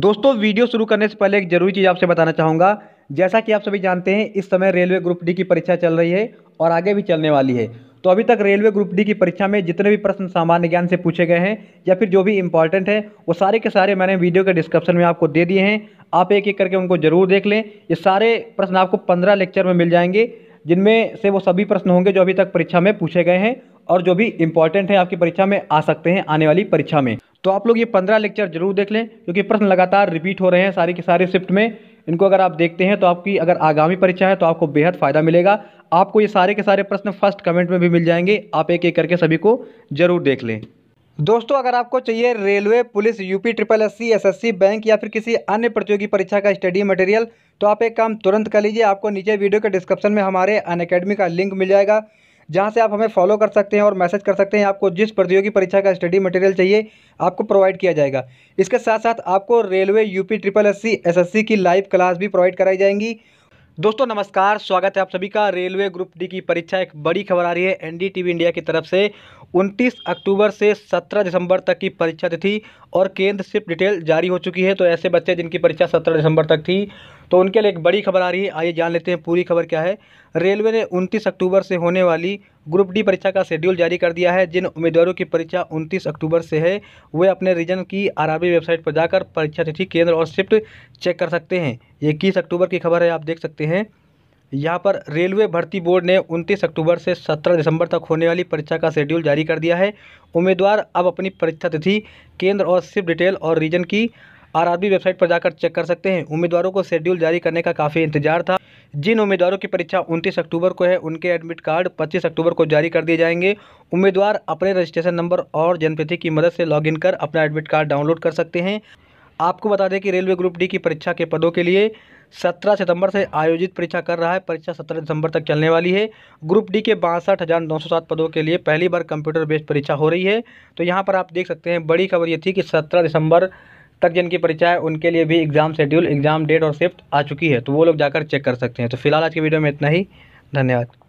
दोस्तों वीडियो शुरू करने से पहले एक जरूरी चीज़ आपसे बताना चाहूँगा जैसा कि आप सभी जानते हैं इस समय रेलवे ग्रुप डी की परीक्षा चल रही है और आगे भी चलने वाली है तो अभी तक रेलवे ग्रुप डी की परीक्षा में जितने भी प्रश्न सामान्य ज्ञान से पूछे गए हैं या फिर जो भी इंपॉर्टेंट है वो सारे के सारे मैंने वीडियो के डिस्क्रिप्शन में आपको दे दिए हैं आप एक एक करके उनको जरूर देख लें ये सारे प्रश्न आपको पंद्रह लेक्चर में मिल जाएंगे जिनमें से वो सभी प्रश्न होंगे जो अभी तक परीक्षा में पूछे गए हैं और जो भी इंपॉर्टेंट है आपकी परीक्षा में आ सकते हैं आने वाली परीक्षा में तो आप लोग ये पंद्रह लेक्चर जरूर देख लें क्योंकि प्रश्न लगातार रिपीट हो रहे हैं सारे के सारे शिफ्ट में इनको अगर आप देखते हैं तो आपकी अगर आगामी परीक्षा है तो आपको बेहद फ़ायदा मिलेगा आपको ये सारे के सारे प्रश्न फर्स्ट कमेंट में भी मिल जाएंगे आप एक एक करके सभी को जरूर देख लें दोस्तों अगर आपको चाहिए railway police UP triple S C bank या फिर किसी अन्य प्रतियोगी परीक्षा का स्टडी मटेरियल तो आप एक काम तुरंत कर लीजिए आपको नीचे वीडियो के डिस्क्रिप्शन में हमारे अन का लिंक मिल जाएगा जहाँ से आप हमें फॉलो कर सकते हैं और मैसेज कर सकते हैं आपको जिस प्रतियोगी परीक्षा का स्टडी मटेरियल चाहिए आपको प्रोवाइड किया जाएगा इसके साथ साथ आपको railway UP triple S C की लाइव क्लास भी प्रोवाइड कराई जाएंगी दोस्तों नमस्कार स्वागत है आप सभी का रेलवे ग्रुप डी की परीक्षा एक बड़ी खबर आ रही है एनडीटीवी इंडिया की तरफ से 29 अक्टूबर से 17 दिसंबर तक की परीक्षा तिथि और केंद्र सिर्फ डिटेल जारी हो चुकी है तो ऐसे बच्चे जिनकी परीक्षा 17 दिसंबर तक थी तो उनके लिए एक बड़ी खबर आ रही है आइए जान लेते हैं पूरी खबर क्या है रेलवे ने 29 अक्टूबर से होने वाली ग्रुप डी परीक्षा का शेड्यूल जारी कर दिया है जिन उम्मीदवारों की परीक्षा 29 अक्टूबर से है वे अपने रीजन की आरआरबी वेबसाइट पर जाकर परीक्षा तिथि केंद्र और शिफ्ट चेक कर सकते हैं इक्कीस अक्टूबर की खबर है आप देख सकते हैं यहाँ पर रेलवे भर्ती बोर्ड ने 29 अक्टूबर से 17 दिसंबर तक होने वाली परीक्षा का शेड्यूल जारी कर दिया है उम्मीदवार अब अपनी परीक्षा तिथि केंद्र और सिर्फ डिटेल और रीजन की आरआरबी वेबसाइट पर जाकर चेक कर सकते हैं उम्मीदवारों को शेड्यूल जारी करने का काफ़ी इंतजार था जिन उम्मीदवारों की परीक्षा 29 अक्टूबर को है उनके एडमिट कार्ड 25 अक्टूबर को जारी कर दिए जाएंगे उम्मीदवार अपने रजिस्ट्रेशन नंबर और जनप्रति की मदद से लॉगिन कर अपना एडमिट कार्ड डाउनलोड कर सकते हैं आपको बता दें कि रेलवे ग्रुप डी की परीक्षा के पदों के लिए 17 सितंबर से आयोजित परीक्षा कर रहा है परीक्षा 17 दिसंबर तक चलने वाली है ग्रुप डी के बासठ हज़ार नौ सौ सात पदों के लिए पहली बार कंप्यूटर बेस्ड परीक्षा हो रही है तो यहाँ पर आप देख सकते हैं बड़ी खबर ये थी कि 17 दिसंबर तक जिनकी परीक्षा है उनके लिए भी एग्ज़ाम शेड्यूल एग्ज़ाम डेट और शिफ्ट आ चुकी है तो वो लोग जाकर चेक कर सकते हैं तो फिलहाल आज की वीडियो में इतना ही धन्यवाद